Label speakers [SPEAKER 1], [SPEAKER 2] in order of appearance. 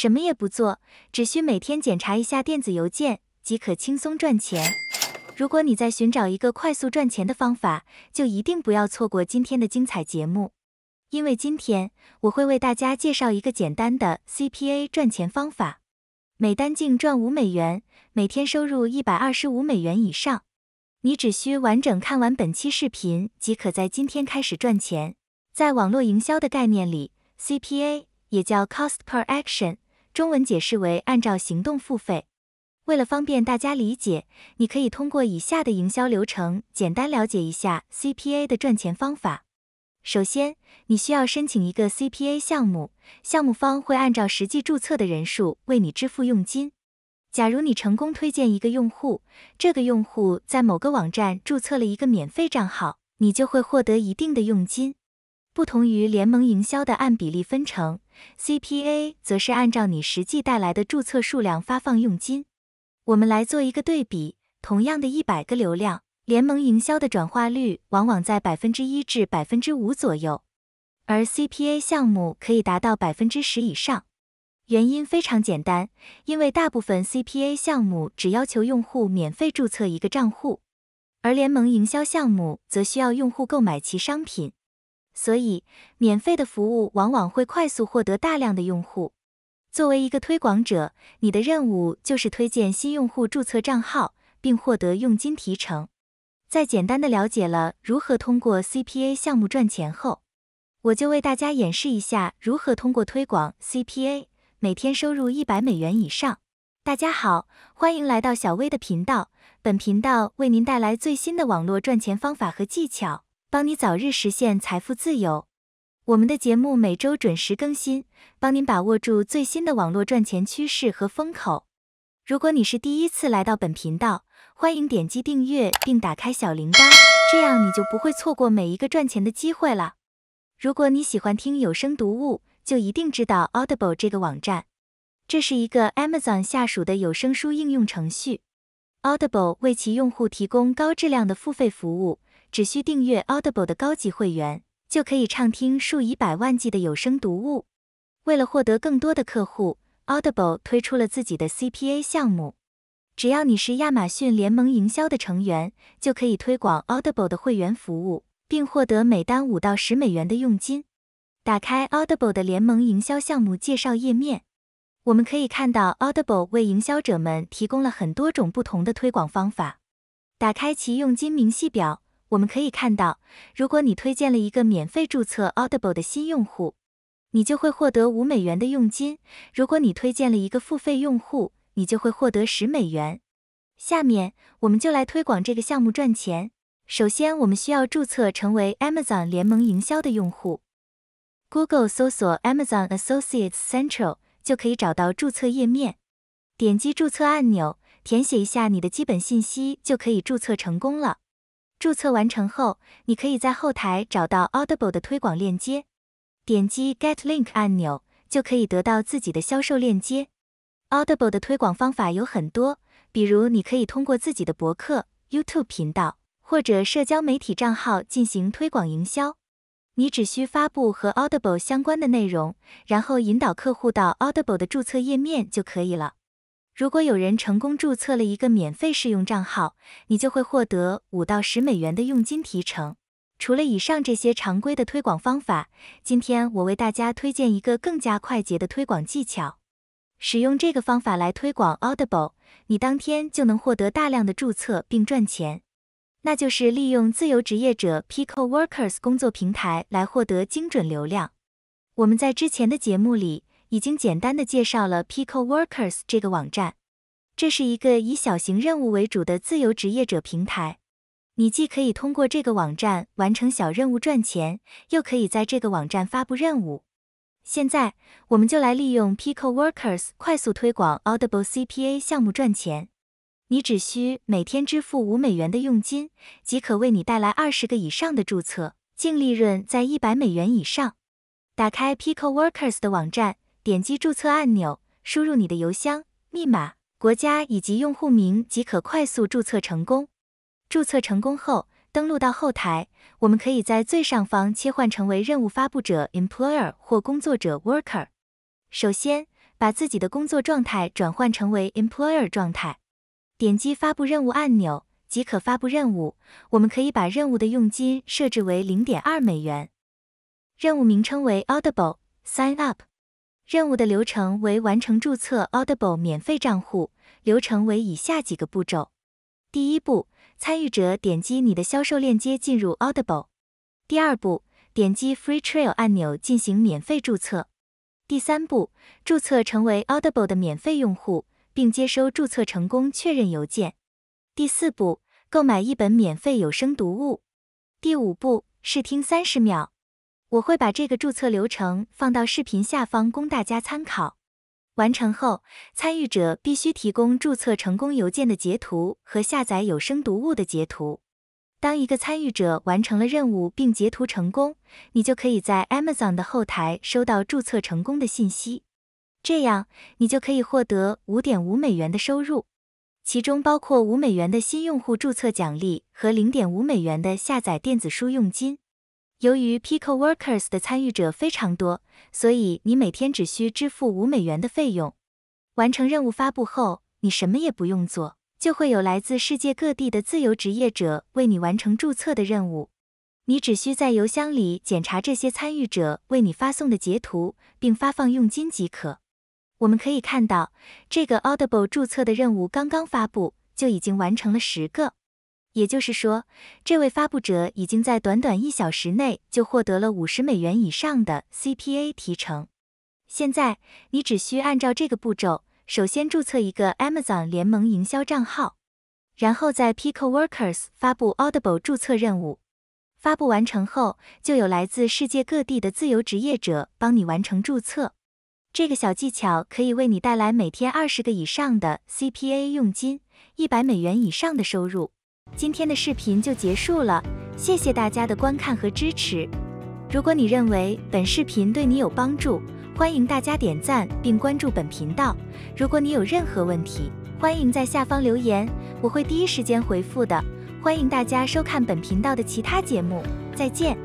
[SPEAKER 1] 什么也不做，只需每天检查一下电子邮件即可轻松赚钱。如果你在寻找一个快速赚钱的方法，就一定不要错过今天的精彩节目，因为今天我会为大家介绍一个简单的 CPA 赚钱方法，每单净赚五美元，每天收入一百二十五美元以上。你只需完整看完本期视频，即可在今天开始赚钱。在网络营销的概念里，CPA 也叫 Cost per Action。中文解释为按照行动付费。为了方便大家理解，你可以通过以下的营销流程简单了解一下 CPA 的赚钱方法。首先，你需要申请一个 CPA 项目，项目方会按照实际注册的人数为你支付佣金。假如你成功推荐一个用户，这个用户在某个网站注册了一个免费账号，你就会获得一定的佣金。不同于联盟营销的按比例分成，CPA 则是按照你实际带来的注册数量发放佣金。我们来做一个对比，同样的一百个流量，联盟营销的转化率往往在百分之一至百分之五左右，而 CPA 项目可以达到百分之十以上。原因非常简单，因为大部分 CPA 项目只要求用户免费注册一个账户，而联盟营销项目则需要用户购买其商品。所以，免费的服务往往会快速获得大量的用户。作为一个推广者，你的任务就是推荐新用户注册账号，并获得佣金提成。在简单的了解了如何通过 CPA 项目赚钱后，我就为大家演示一下如何通过推广 CPA 每天收入一百美元以上。大家好，欢迎来到小薇的频道。本频道为您带来最新的网络赚钱方法和技巧。帮你早日实现财富自由。我们的节目每周准时更新，帮您把握住最新的网络赚钱趋势和风口。如果你是第一次来到本频道，欢迎点击订阅并打开小铃铛，这样你就不会错过每一个赚钱的机会了。如果你喜欢听有声读物，就一定知道 Audible 这个网站。这是一个 Amazon 下属的有声书应用程序，Audible 为其用户提供高质量的付费服务。只需订阅 Audible 的高级会员，就可以畅听数以百万计的有声读物。为了获得更多的客户，Audible 推出了自己的 CPA 项目。只要你是亚马逊联盟营销的成员，就可以推广 Audible 的会员服务，并获得每单五到十美元的佣金。打开 Audible 的联盟营销项目介绍页面，我们可以看到 Audible 为营销者们提供了很多种不同的推广方法。打开其佣金明细表。我们可以看到，如果你推荐了一个免费注册 Audible 的新用户，你就会获得五美元的佣金；如果你推荐了一个付费用户，你就会获得十美元。下面我们就来推广这个项目赚钱。首先，我们需要注册成为 Amazon 联盟营销的用户。Google 搜索 Amazon Associates Central 就可以找到注册页面，点击注册按钮，填写一下你的基本信息就可以注册成功了。注册完成后，你可以在后台找到 Audible 的推广链接，点击 Get Link 按钮，就可以得到自己的销售链接。Audible 的推广方法有很多，比如你可以通过自己的博客、YouTube 频道或者社交媒体账号进行推广营销。你只需发布和 Audible 相关的内容，然后引导客户到 Audible 的注册页面就可以了。如果有人成功注册了一个免费试用账号，你就会获得五到十美元的佣金提成。除了以上这些常规的推广方法，今天我为大家推荐一个更加快捷的推广技巧。使用这个方法来推广 Audible，你当天就能获得大量的注册并赚钱。那就是利用自由职业者 Pico Workers 工作平台来获得精准流量。我们在之前的节目里。已经简单的介绍了 Pico Workers 这个网站，这是一个以小型任务为主的自由职业者平台。你既可以通过这个网站完成小任务赚钱，又可以在这个网站发布任务。现在，我们就来利用 Pico Workers 快速推广 Audible CPA 项目赚钱。你只需每天支付五美元的佣金，即可为你带来二十个以上的注册，净利润在一百美元以上。打开 Pico Workers 的网站。点击注册按钮，输入你的邮箱、密码、国家以及用户名即可快速注册成功。注册成功后，登录到后台，我们可以在最上方切换成为任务发布者 （Employer） 或工作者 （Worker）。首先，把自己的工作状态转换成为 Employer 状态，点击发布任务按钮即可发布任务。我们可以把任务的佣金设置为零点二美元，任务名称为 Audible Sign Up。任务的流程为完成注册 Audible 免费账户，流程为以下几个步骤：第一步，参与者点击你的销售链接进入 Audible；第二步，点击 Free Trial 按钮进行免费注册；第三步，注册成为 Audible 的免费用户，并接收注册成功确认邮件；第四步，购买一本免费有声读物；第五步，试听三十秒。我会把这个注册流程放到视频下方供大家参考。完成后，参与者必须提供注册成功邮件的截图和下载有声读物的截图。当一个参与者完成了任务并截图成功，你就可以在 Amazon 的后台收到注册成功的信息。这样，你就可以获得五点五美元的收入，其中包括五美元的新用户注册奖励和零点五美元的下载电子书佣金。由于 Pico Workers 的参与者非常多，所以你每天只需支付五美元的费用。完成任务发布后，你什么也不用做，就会有来自世界各地的自由职业者为你完成注册的任务。你只需在邮箱里检查这些参与者为你发送的截图，并发放佣金即可。我们可以看到，这个 Audible 注册的任务刚刚发布，就已经完成了十个。也就是说，这位发布者已经在短短一小时内就获得了五十美元以上的 CPA 提成。现在，你只需按照这个步骤：首先注册一个 Amazon 联盟营销账号，然后在 PicoWorkers 发布 Audible 注册任务。发布完成后，就有来自世界各地的自由职业者帮你完成注册。这个小技巧可以为你带来每天二十个以上的 CPA 佣金，一百美元以上的收入。今天的视频就结束了，谢谢大家的观看和支持。如果你认为本视频对你有帮助，欢迎大家点赞并关注本频道。如果你有任何问题，欢迎在下方留言，我会第一时间回复的。欢迎大家收看本频道的其他节目，再见。